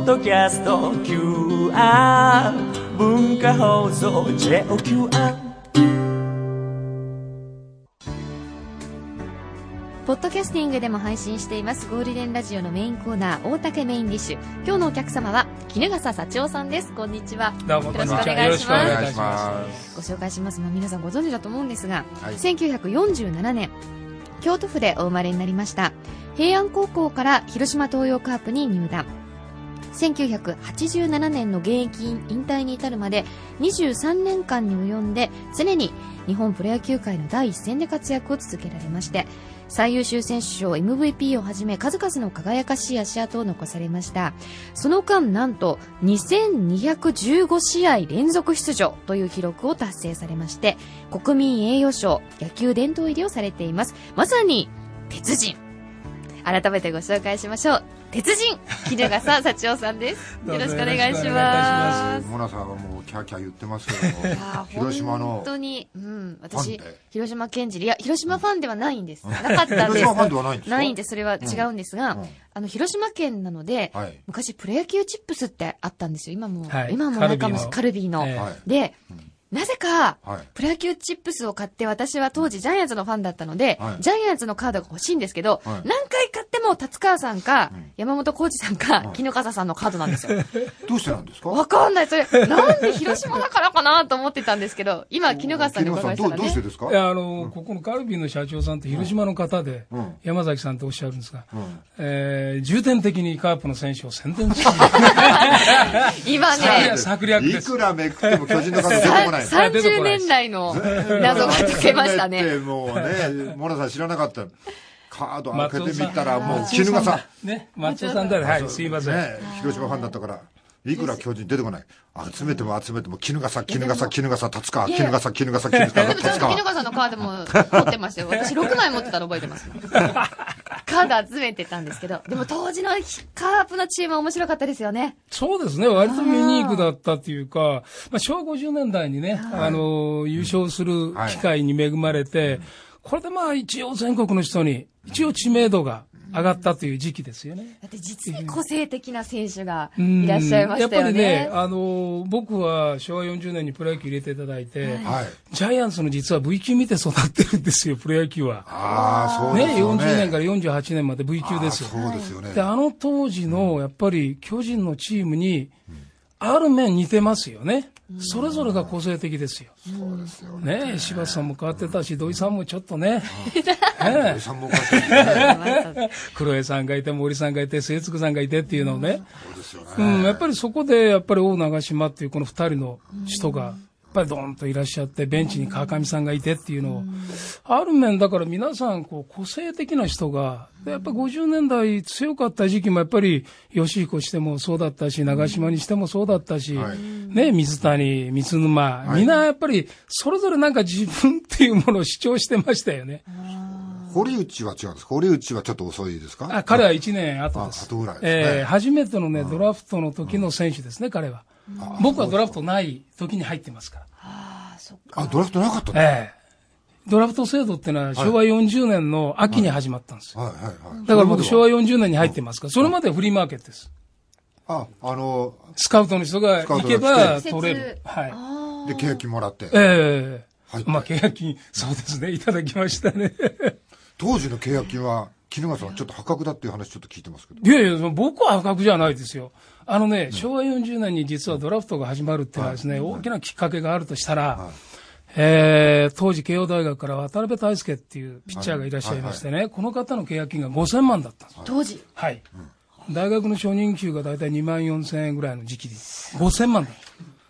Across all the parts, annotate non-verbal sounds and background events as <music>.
ッドキャスト QR 文化放送 JOQR ポッドキャスティングでも配信していますゴールデンラジオのメインコーナー大竹メインディッシュ今日のお客様は絹笠幸男さんですこんにちはどうもよろしくお願いしますご紹介しますまあ皆さんご存知だと思うんですが、はい、1947年京都府でお生まれになりました平安高校から広島東洋カープに入団1987年の現役引退に至るまで23年間に及んで常に日本プロ野球界の第一線で活躍を続けられまして最優秀選手賞 MVP をはじめ数々の輝かしい足跡を残されましたその間なんと2215試合連続出場という記録を達成されまして国民栄誉賞野球殿堂入りをされていますまさに鉄人改めてご紹介しましょう鉄人衣笠幸男さんです <laughs> よろしくお願いしますモナさんはもうキャーキャー言ってますけど広島の本当に、うん、私広島県知いや広島ファンではないんです、なかったんですないんですないんでそれは違うんですが、うんうん、あの広島県なので、はい、昔プロ野球チップスってあったんですよ今も、はい、今もなんかもカルビーの、えー、で、なぜか、はい、プロ野球チップスを買って、私は当時ジャイアンツのファンだったので、はい、ジャイアンツのカードが欲しいんですけど、はい、何回買っも達川さんか、山本浩二さんか、木絹笠さんのカードなんですよ。<laughs> どうしてなんですかわかんない。それ、なんで広島だからかなと思ってたんですけど、今、木絹笠さんに伺いましたね。どうしてですかいや、あの、ここのカルビーの社長さんって広島の方で、山崎さんっておっしゃるんですが、え重点的にカープの選手を宣伝して <laughs> 今ね、策略いくらめくっても巨人の数出てこない。30年来の謎が解けましたね。もうね、モラさん知らなかった。カード開けてみたら、もう絹笠。ね、松尾さんだね。はい、すいません、ね。広島ファンだったから。いくら巨人出てこない。集めても集めても、絹笠、絹笠、絹笠、立川、絹笠、絹笠、絹笠、立川。絹笠のカードも持ってましたよ。<laughs> 私6枚持ってたの覚えてます。<laughs> カード集めてたんですけど、でも当時のカープのチームは面白かったですよね。そうですね。割とユニークだったというか、まあ昭和50年代にね、あの、優勝する機会に恵まれて、はいこれでまあ一応全国の人に、一応知名度が上がったという時期ですよね。だって実に個性的な選手がいらっしゃいましたよね。やっぱりね、あの、僕は昭和40年にプロ野球入れていただいて、はい、ジャイアンツの実は V 級見て育ってるんですよ、プロ野球は。ああ、そうですね。ね、40年から48年まで V 級ですよ。そうですよね。で、あの当時の、やっぱり巨人のチームに、うんある面似てますよね。それぞれが個性的ですよ。そうですよね。ね柴田さんも変わってたし、土井さんもちょっとね。<laughs> 土井さんも変わってた。黒江さんがいて、森さんがいて、末次さんがいてっていうのをね。そうですよね。うん、やっぱりそこで、やっぱり大長島っていうこの二人の人が、ぱりドンといらっしゃって、ベンチに川上さんがいてっていうのを、ある面だから皆さん、こう、個性的な人が、やっぱ50年代強かった時期もやっぱり、吉彦してもそうだったし、長島にしてもそうだったし、ね、水谷、水沼、皆みんなやっぱり、それぞれなんか自分っていうものを主張してましたよね。堀内は違うんです堀内はちょっと遅いですかあ彼は1年後です。あ後ぐらいです、ね、えー、初めてのね、ドラフトの時の選手ですね、うん、彼は。僕はドラフトない時に入ってますから。ああ、そっか。あ、ドラフトなかったええ。ドラフト制度っていうのは昭和40年の秋に始まったんですよ。はいはいはい。だから僕昭和40年に入ってますから、それまでフリーマーケットです。あ、あの、スカウトの人が行けば取れる。はい。で、契約金もらって。ええ。はい。まあ契約金、そうですね、いただきましたね。当時の契約金は、絹川さんちょっと破格だっていう話ちょっと聞いてますけど。いやいや、僕は破格じゃないですよ。あのね、昭和40年に実はドラフトが始まるっていうのはですね、大きなきっかけがあるとしたら、え当時慶応大学から渡辺大輔っていうピッチャーがいらっしゃいましてね、この方の契約金が5000万だったんです。当時はい。大学の初任給が大体2万4000円ぐらいの時期で、5000万だ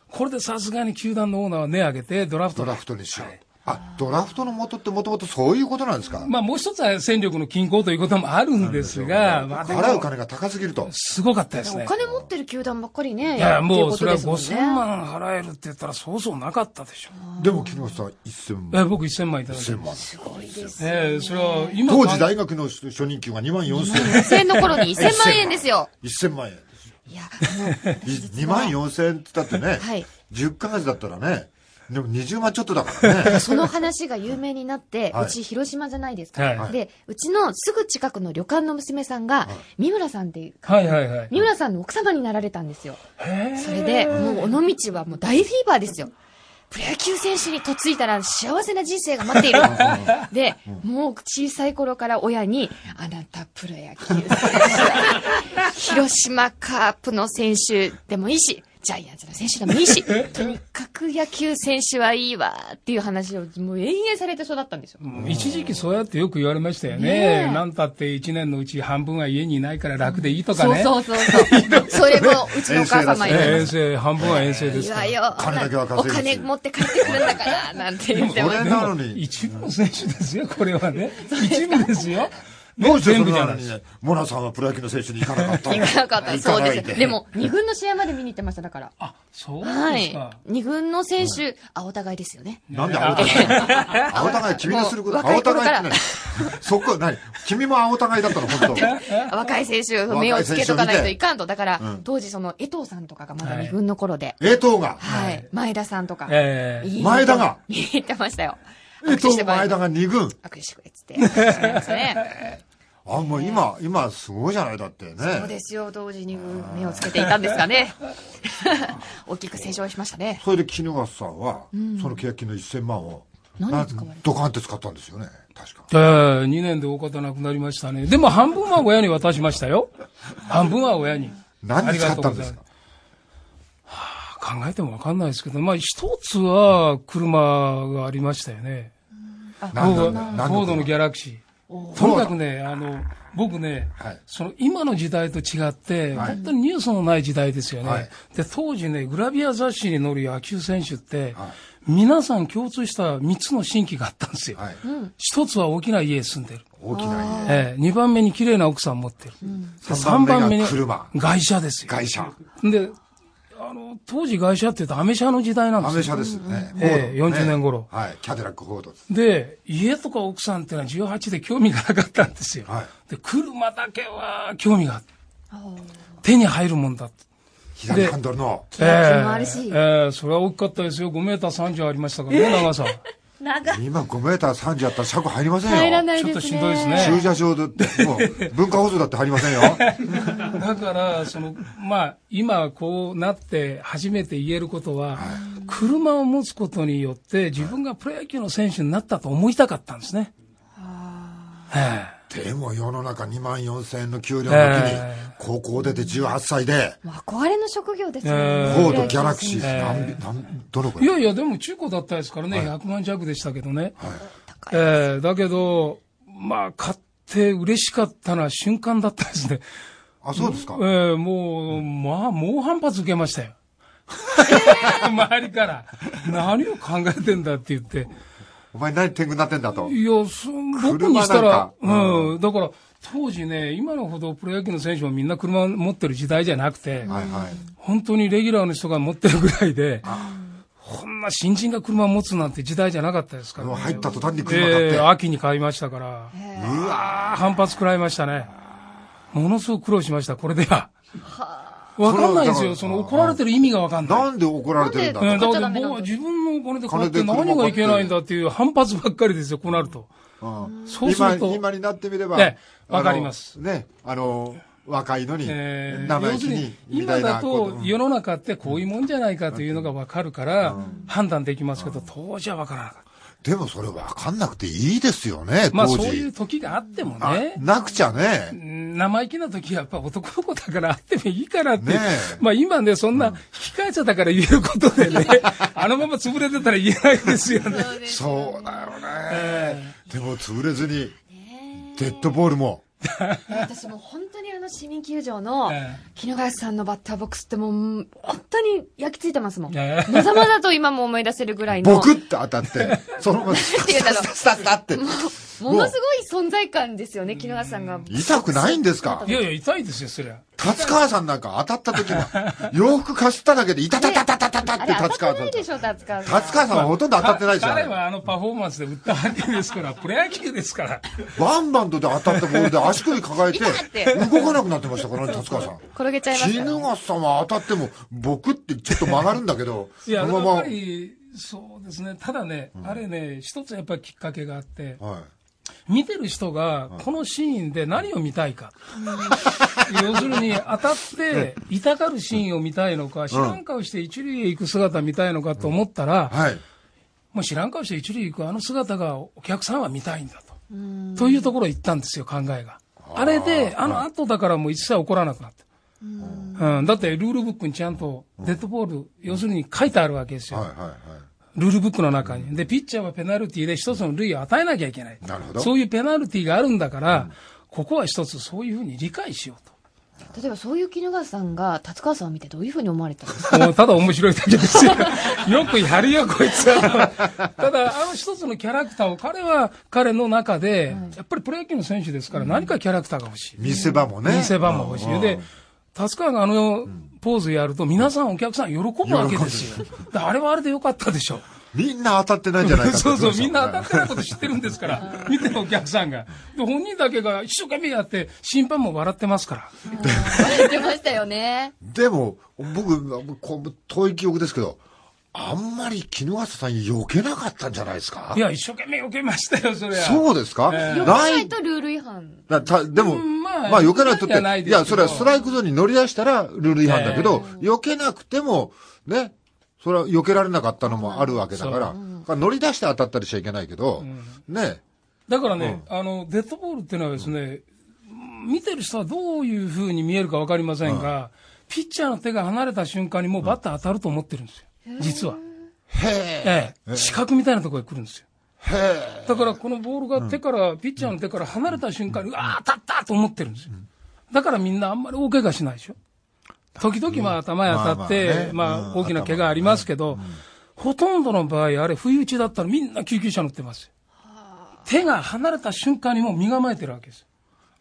これでさすがに球団のオーナーは値上げて、ドラフト。ドラフトにしよう。あドラフトの元ってもともとそういうことなんですか、まあ、もう一つは戦力の均衡ということもあるんですが、まあ、払う金が高すぎると、すごかったですね。お金持ってる球団ばっかりね、いや、もうそれは5000万払えるって言ったら、そうそうなかったでしょ。でも、木下さん、1000万。え僕、1000万いただいてす。すごいですね。えそれは今当時、大学の初任給が2万4000円。の頃に1000万円ですよ。1000 <laughs> 万円。いや、2 <laughs> 万4000円って言ったってね、はい、10か月だったらね。でも20万ちょっとだからね。<laughs> その話が有名になって、うち広島じゃないですか。はい、で、うちのすぐ近くの旅館の娘さんが、三村さんっていう、はいはいはい、三村さんの奥様になられたんですよ。それで、もう尾道はもう大フィーバーですよ。プロ野球選手に嫁いだら幸せな人生が待っている。で、もう小さい頃から親に、あなたプロ野球選手、<laughs> 広島カープの選手でもいいし、ジャイアンツの選手の西、<laughs> とにかく野球選手はいいわっていう話をもう延々されて育ったんですよ。一時期そうやってよく言われましたよね。ねなんたって一年のうち半分は家にいないから楽でいいとかね。そうそうそうそれもうちのお母様言遠征、半分は遠征ですから。いやよ。金だけは稼いお金持って帰ってくるんだから、なんて言ってます。一部の選手ですよ、これはね。<laughs> 一部ですよ。もうして全部じゃないですモナさんはプロ野球の選手に行かなかった。行かなかった。そうです。でも、<laughs> 二軍の試合まで見に行ってました、だから。あ、そうですか。はい。二軍の選手、あ、お互いですよね。なんであお互い青お互い、<laughs> 君のすること、青互いって何 <laughs> そこ、何君もあお互いだったの、本当若い選手、目をつけとかないといかんと。だから、当時、その、江藤さんとかがまだ二軍の頃で。江藤がはい。前田さんとか。え前田が見に行ってましたよ。えっと、前田が二軍。握手してくれっつって。そうですね。あもう今、今すごいじゃないだってね。そうですよ、同時に目をつけていたんですかね。<laughs> 大きく成長しましたね。それで衣笠さんは、うん、その金の1000万を。何使われドカンって使ったんですよね、確か。ええー、2年で大方なくなりましたね。でも半分は親に渡しましたよ。<laughs> 半分は親に。何に使ったんですかあ、考えてもわかんないですけど、まあ一つは車がありましたよね。あフォードのギャラクシー。とにかくね、あの、僕ね、はい、その今の時代と違って、はい、本当にニュースのない時代ですよね、はい、で、当時ね、グラビア雑誌に載る野球選手って、皆さん共通した三つの新規があったんですよ。はい、つは大きな家に住んでる。大きな家。ええ、2番目に綺麗な奥さん持ってる。うん、番目に、外車ですよ。外車。で、あの、当時外車って言うとアメ車の時代なんですよ。アメ車ですね。ええ、40年頃、はい。キャデラックフォードで。家とか奥さんっていうのは18で興味がなかったんですよ。はい、で、車だけは興味があっ手に入るもんだって。左ハンドルの。ええー、えー、それは大きかったですよ。5メーター30ありましたからね、長さ。長今5メーター30あったら車庫入りませんよ。入らないですね。ちょっとしんどいですね。駐車場だって、もう文化放送だって入りませんよ。だから、その、まあ、今こうなって初めて言えることは、はい、車を持つことによって自分がプロ野球の選手になったと思いたかったんですね。はい、はあでも世の中2万4千円の給料の時に、高校出て18歳で。まあ、憧れの職業ですよね。フォード、ギャラクシー、えー、なんどのくらいいやいや、でも中古だったですからね、100万弱でしたけどね。はい、えだけど、まあ、買って嬉しかったな瞬間だったですね。あ、そうですかええもう、まあ、猛反発受けましたよ。<laughs> 周りから。何を考えてんだって言って。お前何天狗になってんだと。いや、そん僕にしたら、うん、うん、だから、当時ね、今のほどプロ野球の選手もみんな車持ってる時代じゃなくて、はいはい、本当にレギュラーの人が持ってるぐらいで、こんな新人が車持つなんて時代じゃなかったですから、ね、入った途端に車買って、えー、秋に買いましたから、うわ反発食らいましたね。ものすごく苦労しました、これでは。はわかんないですよ。その怒られてる意味がわかんない。なんで怒られてるんだだから僕は自分のお金で買って何がいけないんだっていう反発ばっかりですよ、こうなると。そうすると。今になってみれば。わかります。ね、あの、若いのに、ええ、要するに今だと世の中ってこういうもんじゃないかというのがわかるから判断できますけど、当時はわからなかった。でもそれ分かんなくていいですよね、まあそういう時があってもね。なくちゃね。生意気な時はやっぱ男の子だからあってもいいからって。まあ今ね、そんな引き返ったから言えることでね、<laughs> あのまま潰れてたら言えないですよね。<laughs> そうだよね。でも潰れずに、デッドボールも。<laughs> 私も本市民球場の衣林さんのバッターボックスってもう、本当に焼き付いてますもん。まざまざと今も思い出せるぐらいの。ボクって当たって、そのままスタ <laughs> スタスタスタって。ものすごい存在感ですよね、木野川さんが。痛くないんですかいやいや、痛いですよ、そりゃ。達川さんなんか当たった時は、<laughs> 洋服かすっただけで、いたたたたたたたって達川さん。でしょ、達川さん。達川さんはほとんど当たってないですよ、彼はあのパフォーマンスで打ったわけですから、プロ野球ですから。バンバンドで当たったボールで足首抱えて、動かなくなってましたからね、達川さん。転げちゃいました。絹川さんは当たっても、僕ってちょっと曲がるんだけど、いのままそうですね。ただね、あれね、一つやっぱりきっかけがあって、はい見てる人が、このシーンで何を見たいか。要するに、当たって、痛がるシーンを見たいのか、知らん顔して一塁へ行く姿見たいのかと思ったら、もう知らん顔して一塁へ行くあの姿がお客さんは見たいんだと。というところ行ったんですよ、考えが。あれで、あの後だからもう一切起こらなくなった。うん、だってルールブックにちゃんとデッドボール、要するに書いてあるわけですよ。はいはいはいルールブックの中に。で、ピッチャーはペナルティで一つの類を与えなきゃいけない。なるほど。そういうペナルティがあるんだから、うん、ここは一つそういうふうに理解しようと。例えばそういう衣川さんが達川さんを見てどういうふうに思われたんですかもう <laughs> ただ面白いだけですよ <laughs> よくやるよこいつは <laughs> ただあの一つのキャラクターを彼は彼の中で、はい、やっぱりプロ野球の選手ですから何かキャラクターが欲しい、見せ場もね見せ場も欲しい、で達川があの、うんポーズやると、皆さんお客さん喜ぶわけですよ。あれはあれでよかったでしょ。みんな当たってないじゃないか <laughs> そうそう、みんな当たってないこと知ってるんですから、見てるお客さんが。で、本人だけが一生懸命やって、審判も笑ってますから。笑ってましたよね。でも、僕、こう遠い記憶ですけど、あんまり衣笠さん避けなかったんじゃないですかいや、一生懸命避けましたよ、それは。そうですか、えー、避けないとルール違反。だでも、まあ避けなくて、いいや、それはストライクゾーンに乗り出したらルール違反だけど、避けなくても、ね、それは避けられなかったのもあるわけだから、から乗り出して当たったりしちゃいけないけど、ね。だからね、あの、デッドボールっていうのはですね、見てる人はどういうふうに見えるか分かりませんが、ピッチャーの手が離れた瞬間にもうバッター当たると思ってるんですよ、実は。へえ。四角みたいなところへ来るんですよ。だからこのボールが手から、ピッチャーの手から離れた瞬間に、うわ当たったと思ってるんですよ。だからみんなあんまり大怪我しないでしょ。時々まあ頭に当たって、まあ大きな怪我ありますけど、ほとんどの場合、あれ、不意打ちだったらみんな救急車乗ってます。手が離れた瞬間にもう身構えてるわけです。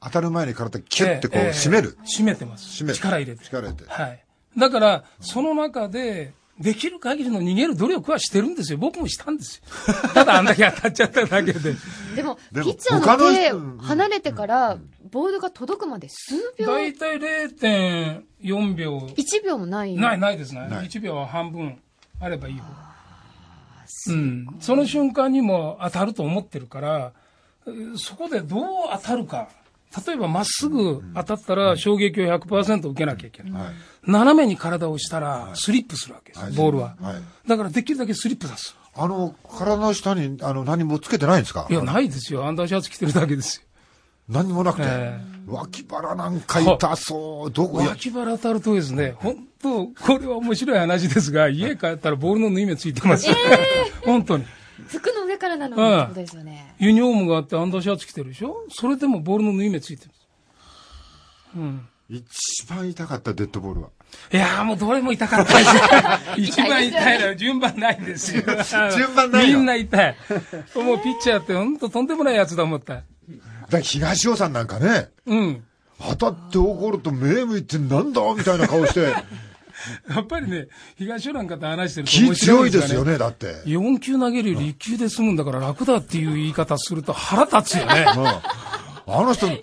当たる前に体キュッてこう締める、ええ締めてます。締め力入れて。力入れて。はい。だから、その中で、できる限りの逃げる努力はしてるんですよ。僕もしたんですよ。ただあんだけ当たっちゃっただけで。<laughs> でも、ピッチャーの手離れてから、ボールが届くまで数秒大体0.4秒。1秒もないない、ないですね。1秒は半分あればいい方。うん。その瞬間にも当たると思ってるから、そこでどう当たるか。例えばまっすぐ当たったら衝撃を100%受けなきゃいけない、斜めに体をしたらスリップするわけです、ボールは、はい、だからできるだけスリップ出すあの体の下にあの何もつけてないんですかいやないですよアンダーシャツ着てるだけですよ何もなくて、えー、脇腹なんか痛そうどこ脇腹当たるとですね本当これは面白い話ですが家帰ったらボールの縫い目ついてます、えー、<laughs> 本当に服からなのそうですよね。ユニフォームがあってアンダーシャツ着てるでしょそれでもボールの縫い目ついてるうん。一番痛かった、デッドボールは。いやもうどれも痛かった <laughs> 一番痛いのは順番ないんですよ。順番ない <laughs> みんな痛い。もうピッチャーって本当とんでもないやつだ思った。だ東尾さんなんかね。うん。当たって怒ると目向いてなんだみたいな顔して。<laughs> やっぱりね、東署なんかと話してると面白いです、ね、気強いですよね、だって。4球投げるより1球で済むんだから楽だっていう言い方すると腹立つよね。あの人、ね、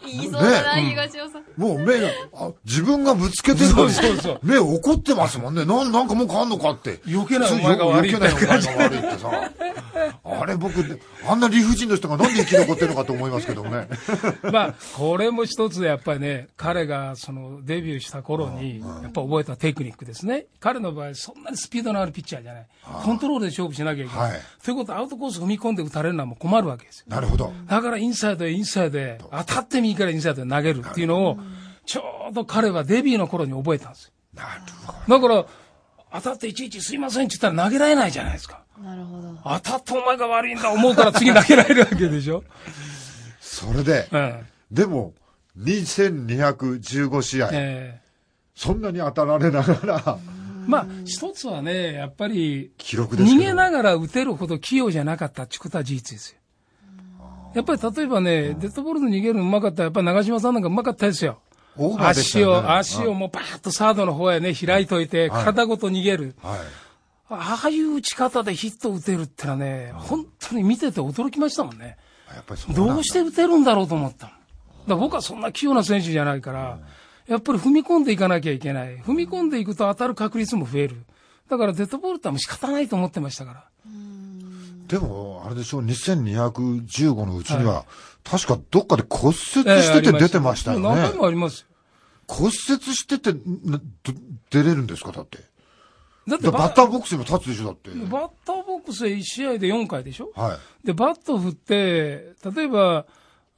もう目が、自分がぶつけてるのに、目怒ってますもんね。なん、なんかもう変わんのかって。余計なお前が悪い。余計なお前が悪いってさ。あれ僕、あんな理不尽の人がなんで生き残ってるのかと思いますけどね。まあ、これも一つやっぱりね、彼がそのデビューした頃に、やっぱ覚えたテクニックですね。彼の場合、そんなにスピードのあるピッチャーじゃない。コントロールで勝負しなきゃいけない。はい、ということはアウトコース踏み込んで打たれるのはもう困るわけですよ。なるほど。だからインサイドインサイドへ、当たって右からインサイドで投げるっていうのを、ちょうど彼はデビューの頃に覚えたんですよ。なるほど。だから、当たっていちいちすいませんって言ったら投げられないじゃないですか。なるほど。当たってお前が悪いんだ思うから次投げられるわけでしょ。それで、うん、でも、2215試合、えー、そんなに当たられながら、まあ、一つはね、やっぱり、記録です逃げながら打てるほど器用じゃなかったってことは事実ですよ。やっぱり例えばね、デッドボールの逃げるのうまかったやっぱ長嶋さんなんかうまかったですよ。ね、足を、足をもうバーッとサードの方へね、開いといて、体ごと逃げる。はいああいう打ち方でヒット打てるってのはね、本当に見てて驚きましたもんね。やっぱりそうどうして打てるんだろうと思った。だ僕はそんな器用な選手じゃないから、うん、やっぱり踏み込んでいかなきゃいけない。踏み込んでいくと当たる確率も増える。だからデッドボールってもう仕方ないと思ってましたから。でも、あれでしょう、2215のうちには、はい、確かどっかで骨折してて出てましたよね。えー、何回もあります。骨折してて、出れるんですかだって。だってバッターボックスにも立つでしょだって。バッターボックスで1試合で4回でしょはい。で、バット振って、例えば、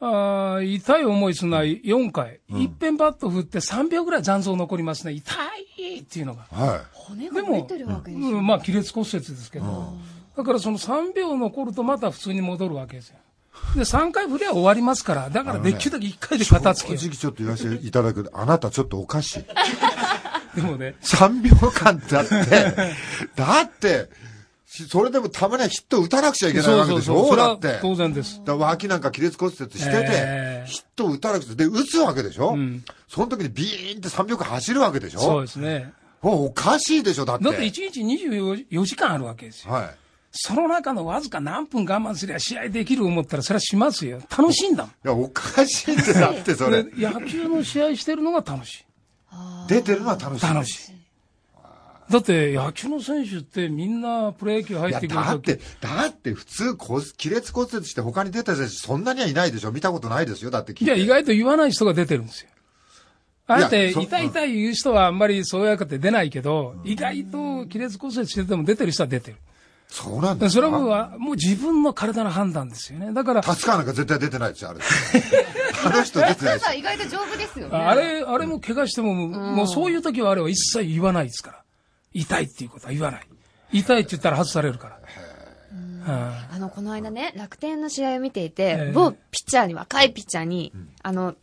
あ痛い思いすない、4回、うん、いっぺんバット振って3秒ぐらい残像残りますね、痛いっていうのが。はい、骨が折れてるわけでしょ、うん、まあ、亀裂骨折ですけど、うん、だからその3秒残るとまた普通に戻るわけですよ。で、3回振りは終わりますから、だからできるだけ1回で片付け、ね、正直ちょっと言わせていただくあなたちょっとおかしい。<laughs> でもね。3秒間だって、だって、それでもたまにはヒット打たなくちゃいけないわけでしょそうだって。当然です。だ脇なんか亀裂骨折してて、えー、ヒット打たなくちゃ、で、打つわけでしょ、うん、その時にビーンって3秒間走るわけでしょそうですね。おかしいでしょだって。だって1日24時間あるわけですよ。はい。その中のわずか何分我慢すりゃ試合できる思ったらそれはしますよ。楽しいんだもん。いや、おかしいってだってそれ。野球の試合してるのが楽しい。出てるのは楽しい。楽しい。だって野球の選手ってみんなプロ野球入ってくるだって、だって普通骨、亀裂骨折して他に出た選手そんなにはいないでしょ見たことないですよ。だっていや、意外と言わない人が出てるんですよ。あえて、痛い痛い言う人はあんまりそうやかって出ないけど、意外と亀裂骨折してても出てる人は出てる。そうなんですかそれはもう自分の体の判断ですよね。だから。立川なんか絶対出てないですよ、あれ。<laughs> あの人出てないです。さん意外と丈夫ですよね。あれ、あれも怪我しても、もうそういう時はあれは一切言わないですから。痛いっていうことは言わない。痛いって言ったら外されるから。あの、この間ね、楽天の試合を見ていて、某ピッチャーに、若いピッチャーに、あの、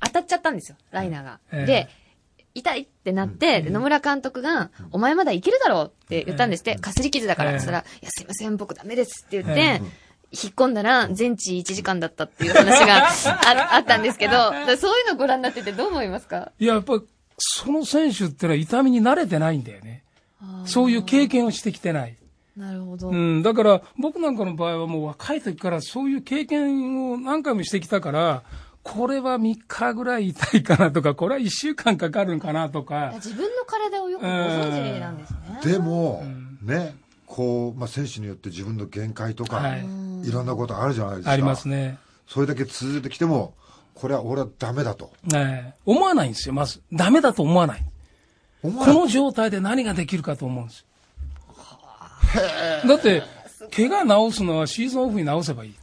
当たっちゃったんですよ、ライナーが。で、痛いってなって、野村監督が、お前まだいけるだろうって言ったんですって、かすり傷だから。そしたら、いや、すいません、僕ダメですって言って、引っ込んだら全治1時間だったっていう話があ <laughs> あったんですけど、そういうのをご覧になっててどう思いますかいや、やっぱ、その選手ってのは痛みに慣れてないんだよね。そういう経験をしてきてない。なるほど。うん、だから僕なんかの場合はもう若い時からそういう経験を何回もしてきたから、これは3日ぐらい痛いかなとか、これは1週間かかるのかなとか。自分の体をよくご存知なんですね。でも、うん、ね、こう、まあ、選手によって自分の限界とか、はい、いろんなことあるじゃないですか。ありますね。それだけ続いてきても、これは俺はダメだと。ね、思わないんですよ、まず。ダメだと思わない。この状態で何ができるかと思うんですよ。だって、怪我治すのはシーズンオフに治せばいい。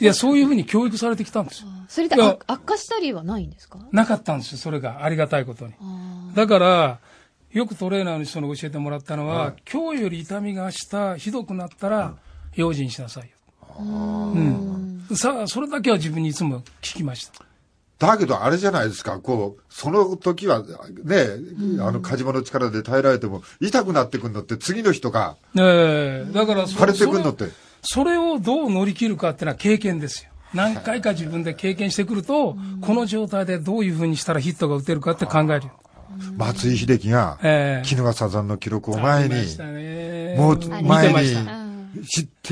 いや、そういうふうに教育されてきたんですよ。それで悪化したりはないんですかなかったんですよ、それが。ありがたいことに。だから、よくトレーナーの人に教えてもらったのは、はい、今日より痛みが明日、ひどくなったら、用心しなさいよ。うん。さあ、それだけは自分にいつも聞きました。だけどあれじゃないですか、こう、その時はね、あの、火事場の力で耐えられても、痛くなってくるのって、次の日とか、ええー、だからそ、れてくるのって。それをどう乗り切るかっていうのは経験ですよ。何回か自分で経験してくると、この状態でどういうふうにしたらヒットが打てるかって考える。松井秀喜が、衣笠さんの記録を前に、もう前に、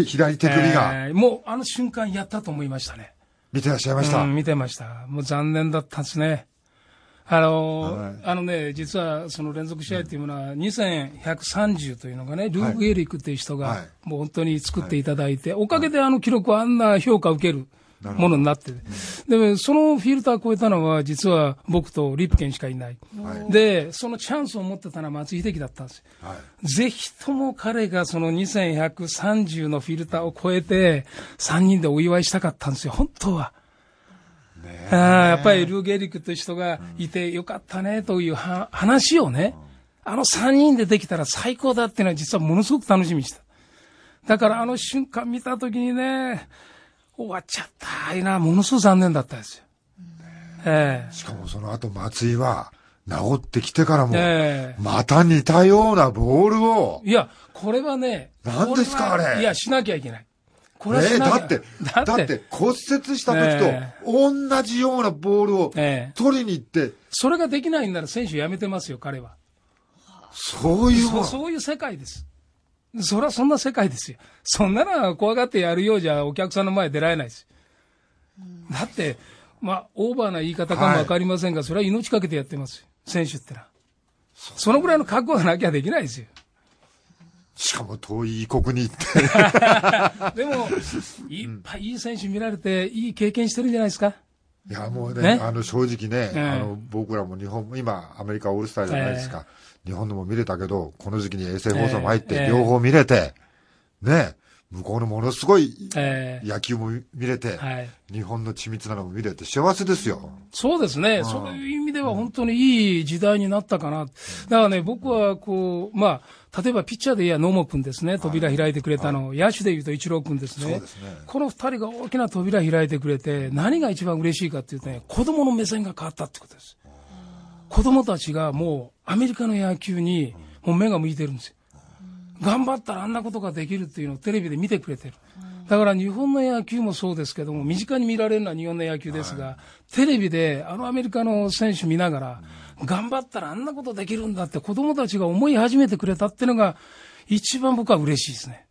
左手首が、もうあの瞬間やったと思いましたね。見てらっしゃいました、うん、見てました。もう残念だったんですね。あの、はい、あのね、実はその連続試合というものは、2130というのがね、ルーク・エリックという人が、もう本当に作っていただいて、はい、おかげであの記録はあんな評価を受ける。ものになって、で、そのフィルターを超えたのは、実は僕とリプケンしかいない、はい、で、そのチャンスを持ってたのは松井秀喜だったんですよ、はい、ぜひとも彼がその2130のフィルターを超えて、3人でお祝いしたかったんですよ、本当は。ああ、やっぱりルー・ゲリックという人がいてよかったねというは話をね、あの3人でできたら最高だっていうのは実はものすごく楽しみにした。だからあの瞬間見たときにね、終わっちゃったいな、ものすごく残念だったですよ。ええー、しかもその後松井は、治ってきてからも、また似たようなボールを。いや、これはね、何ですかあれ。いや、しなきゃいけない。これえだって、だって骨折した時と同じようなボールを取りに行って、それができないんなら選手辞めてますよ、彼は。そういうそそういう世界です。そりゃそんな世界ですよ。そんなは怖がってやるようじゃお客さんの前出られないです。だって、まあ、オーバーな言い方かもわかりませんが、はい、それは命かけてやってます。選手ってのは。そのぐらいの覚悟がなきゃできないですよ。しかも遠い異国に行って。<laughs> でも、いっぱいいい選手見られて、いい経験してるんじゃないですか。いや、もうね、ねあの、正直ね、うんあの、僕らも日本、今、アメリカオールスターじゃないですか。日本のも見れたけど、この時期に衛星放送も入って、両方見れて、ね、向こうのものすごい野球も見れて、はい、日本の緻密なのも見れて幸せですよ。そうですね。そういう意味では本当にいい時代になったかな。うん、だからね、僕はこう、まあ、例えばピッチャーで言えば野茂君ですね。扉開いてくれたの。はい、野手で言うと一郎君ですね。そうですね。この二人が大きな扉開いてくれて、何が一番嬉しいかっていうとね、子供の目線が変わったってことです。子供たちがもうアメリカの野球にもう目が向いてるんですよ。頑張ったらあんなことができるっていうのをテレビで見てくれてる。だから日本の野球もそうですけども、身近に見られるのは日本の野球ですが、はい、テレビであのアメリカの選手見ながら、頑張ったらあんなことできるんだって子供たちが思い始めてくれたっていうのが、一番僕は嬉しいですね。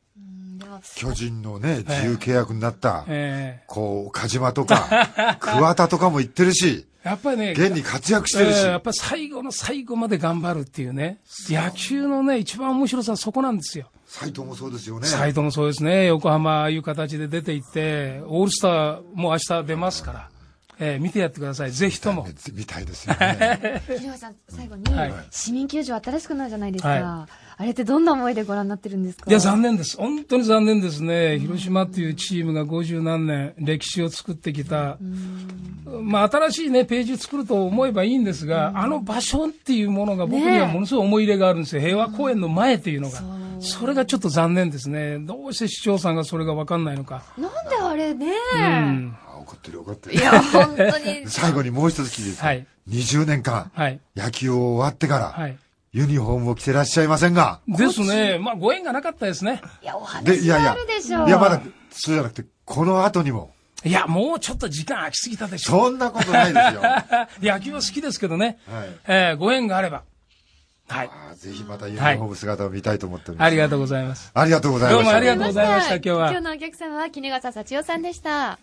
巨人のね、自由契約になった、えー、こう、鹿島とか、桑田とかも行ってるし、やっぱりね、現に活躍してるし、えー、やっぱり最後の最後まで頑張るっていうね、う野球のね、一番面白さはそこなんですよ。斎藤もそうですよね。斎藤もそうですね。横浜ああいう形で出ていって、オールスターも明日出ますから。えー、見てやってください、ぜひとも。見たいですよね。<laughs> さん、最後に、はい、市民球場新しくなるじゃないですか。はいあれってどんな思いでご覧になってるんですかいや、残念です。本当に残念ですね。広島っていうチームが50何年歴史を作ってきた。まあ、新しいね、ページ作ると思えばいいんですが、あの場所っていうものが僕にはものすごい思い入れがあるんですよ。ね、平和公園の前っていうのが。それがちょっと残念ですね。どうして市長さんがそれが分かんないのか。なんであれね、うん、怒ってる怒ってる。いや、本当に。<laughs> 最後にもう一つ聞いてですはい、20年間、はい、野球を終わってから、はいユニフォームを着てらっしゃいませんが。ですね。まあ、ご縁がなかったですね。いや、お話があるでしょう。いや、まだ、そうじゃなくて、この後にも。いや、もうちょっと時間空きすぎたでしょ。そんなことないですよ。<laughs> 野球は好きですけどね。はい、えー、ご縁があれば。はい。ぜひまたユニフォーム姿を見たいと思っております、ねはい、ありがとうございます。ありがとうございました。どうもありがとうございました、今日は。今日のお客様は、絹笠幸代さんでした。